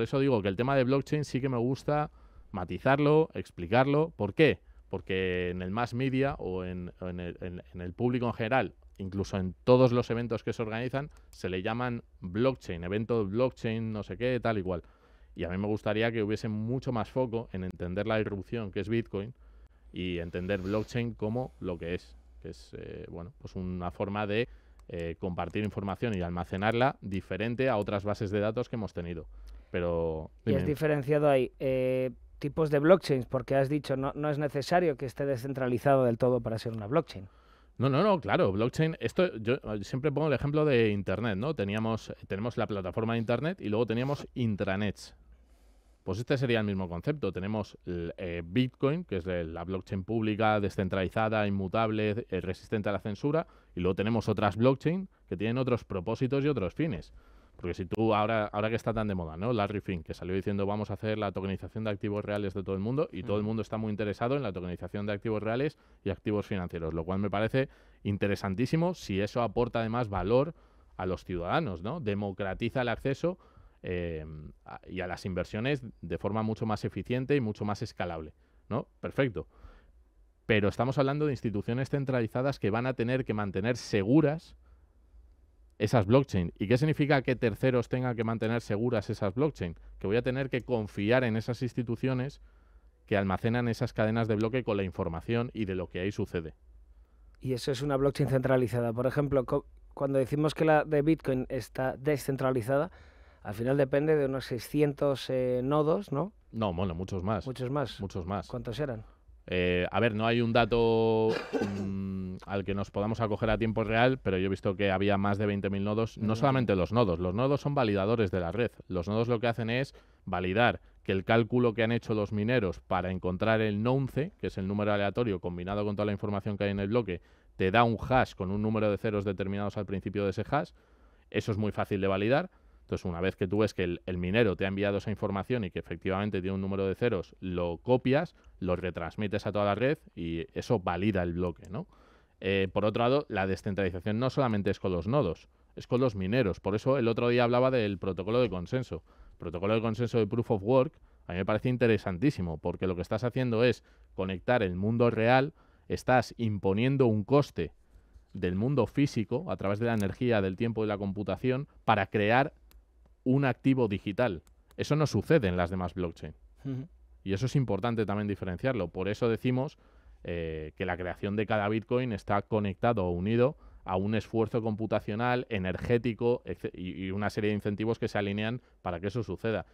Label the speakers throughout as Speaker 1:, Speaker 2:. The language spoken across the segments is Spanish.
Speaker 1: Por eso digo que el tema de blockchain sí que me gusta matizarlo, explicarlo. ¿Por qué? Porque en el mass media o en, el, público en general, incluso en todos los eventos que se organizan, se le llaman blockchain, evento blockchain, no sé qué, tal igual. Y a mí me gustaría que hubiese mucho más foco en entender la irrupción que es Bitcoin y entender blockchain como lo que es, que es eh, bueno, pues una forma de eh, compartir información y almacenarla diferente a otras bases de datos que hemos tenido. Pero, y has
Speaker 2: diferenciado ahí eh, tipos de blockchains, porque has dicho no, no es necesario que esté descentralizado del todo para ser una blockchain.
Speaker 1: No, no, no, claro, blockchain, esto yo eh, siempre pongo el ejemplo de internet, ¿no? Teníamos tenemos la plataforma de internet y luego teníamos intranets, pues este sería el mismo concepto. Tenemos eh, Bitcoin, que es la blockchain pública, descentralizada, inmutable, eh, resistente a la censura, y luego tenemos otras blockchain que tienen otros propósitos y otros fines. Porque si tú, ahora, que está tan de moda, ¿no? Larry Fink, que salió diciendo vamos a hacer la tokenización de activos reales de todo el mundo, y todo el mm. mundo está muy interesado en la tokenización de activos reales y activos financieros, lo cual me parece interesantísimo si eso aporta además valor a los ciudadanos, ¿no? Democratiza el acceso eh, y a las inversiones de forma mucho más eficiente y mucho más escalable. ¿No? Perfecto. Pero estamos hablando de instituciones centralizadas que van a tener que mantener seguras esas blockchain. ¿Y qué significa que terceros tengan que mantener seguras esas blockchain? Que voy a tener que confiar en esas instituciones que almacenan esas cadenas de bloque con la información y de lo que ahí sucede.
Speaker 2: Y eso es una blockchain centralizada. Por ejemplo, cuando decimos que la de Bitcoin está descentralizada, al final depende de unos 600 eh, nodos, ¿no?
Speaker 1: No, bueno, muchos más. Muchos más. Muchos más. ¿Cuántos eran? Eh, a ver, no hay un dato mm, al que nos podamos acoger a tiempo real, pero yo he visto que había más de 20.000 nodos. No, no mm. solamente los nodos, los nodos son validadores de la red. Los nodos lo que hacen es validar que el cálculo que han hecho los mineros para encontrar el nonce, que es el número aleatorio combinado con toda la información que hay en el bloque, te da un hash con un número de ceros determinados al principio de ese hash. Eso es muy fácil de validar entonces, una vez que tú ves que el, minero te ha enviado esa información y que efectivamente tiene un número de ceros, lo copias, lo retransmites a toda la red y eso valida el bloque, eh, por otro lado, la descentralización no solamente es con los nodos, es con los mineros. Por eso el otro día hablaba del protocolo de consenso. protocolo de consenso de Proof of Work a mí me parece interesantísimo porque lo que estás haciendo es conectar el mundo real, estás imponiendo un coste del mundo físico a través de la energía, del tiempo y la computación para crear un activo digital. Eso no sucede en las demás blockchain. Y eso es importante también diferenciarlo. Por eso decimos eh, que la creación de cada Bitcoin está conectado o unido a un esfuerzo computacional, energético y, una serie de incentivos que se alinean para que eso suceda.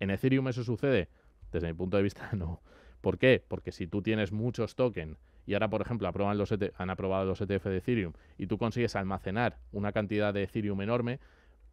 Speaker 1: En Ethereum eso sucede. Desde mi punto de vista, no. ¿Por qué? Porque si tú tienes muchos tokens y ahora, por ejemplo, e han aprobado los ETF de Ethereum y tú consigues almacenar una cantidad de Ethereum enorme,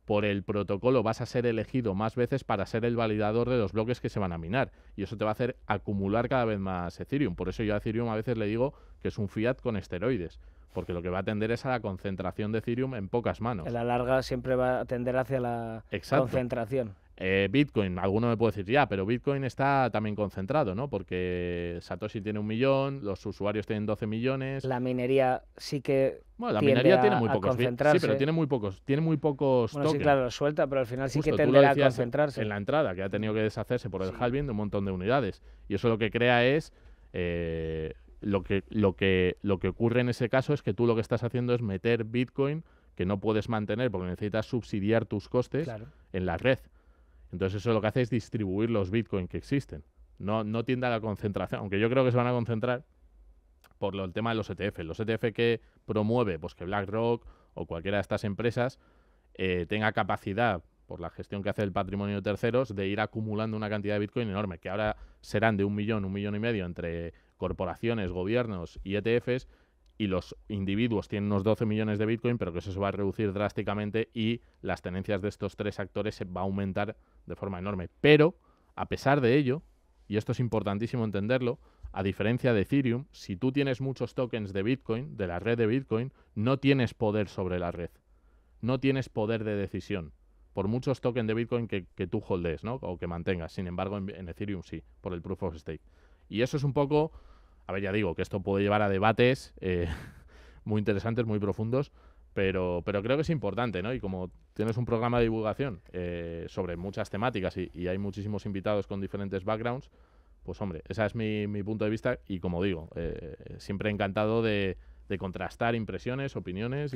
Speaker 1: por el protocolo vas a ser elegido más veces para ser el validador de los bloques que se van a minar. Y eso te va a hacer acumular cada vez más Ethereum. Por eso yo a Ethereum a veces le digo que es un fiat con esteroides. Porque lo que va a tender es a la concentración de Ethereum en pocas manos. En
Speaker 2: la larga siempre va a tender hacia la
Speaker 1: concentración. Eh, Bitcoin, alguno me puede decir, ya, pero Bitcoin está también concentrado, ¿no? Porque Satoshi tiene un millón, los usuarios tienen 12 millones. La minería sí que. Bueno, la minería tiene muy pocos. Sí, pero tiene muy pocos. Tiene muy pocos. Bueno, claro, suelta, pero al final sí que tenderá a concentrarse. En la entrada, que ha tenido que deshacerse por el halving de un montón de unidades. Y eso lo que crea es. Eh, lo que, lo, que, lo que ocurre en ese caso es que tú lo que estás haciendo es meter Bitcoin que no puedes mantener porque necesitas subsidiar tus costes en la red. Entonces eso lo que hace es distribuir los bitcoins que existen. No, no tiende a la concentración, aunque yo creo que se van a concentrar por el tema de los ETF. Los ETF que promueve, pues que BlackRock o cualquiera de estas empresas eh, tenga capacidad, por la gestión que hace el patrimonio de terceros, de ir acumulando una cantidad de Bitcoin enorme, que ahora serán de un millón, un millón y medio entre corporaciones, gobiernos y ETFs, y los individuos tienen unos 12 millones de Bitcoin, pero que eso se va a reducir drásticamente y las tenencias de estos tres actores se va a aumentar de forma enorme. Pero, a pesar de ello, y esto es importantísimo entenderlo, a diferencia de Ethereum, si tú tienes muchos tokens de Bitcoin, de la red de Bitcoin, no tienes poder sobre la red. No tienes poder de decisión. Por muchos tokens de Bitcoin que, tú holdes, ¿no? O que mantengas. Sin embargo, en Ethereum sí, por el proof of stake. Y eso es un poco a ver, ya digo que esto puede llevar a debates eh, muy interesantes, muy profundos, pero, pero creo que es importante, ¿no? Y como tienes un programa de divulgación eh, sobre muchas temáticas y, hay muchísimos invitados con diferentes backgrounds, pues hombre, ese es mi, punto de vista y como digo, eh, siempre encantado de contrastar impresiones, opiniones.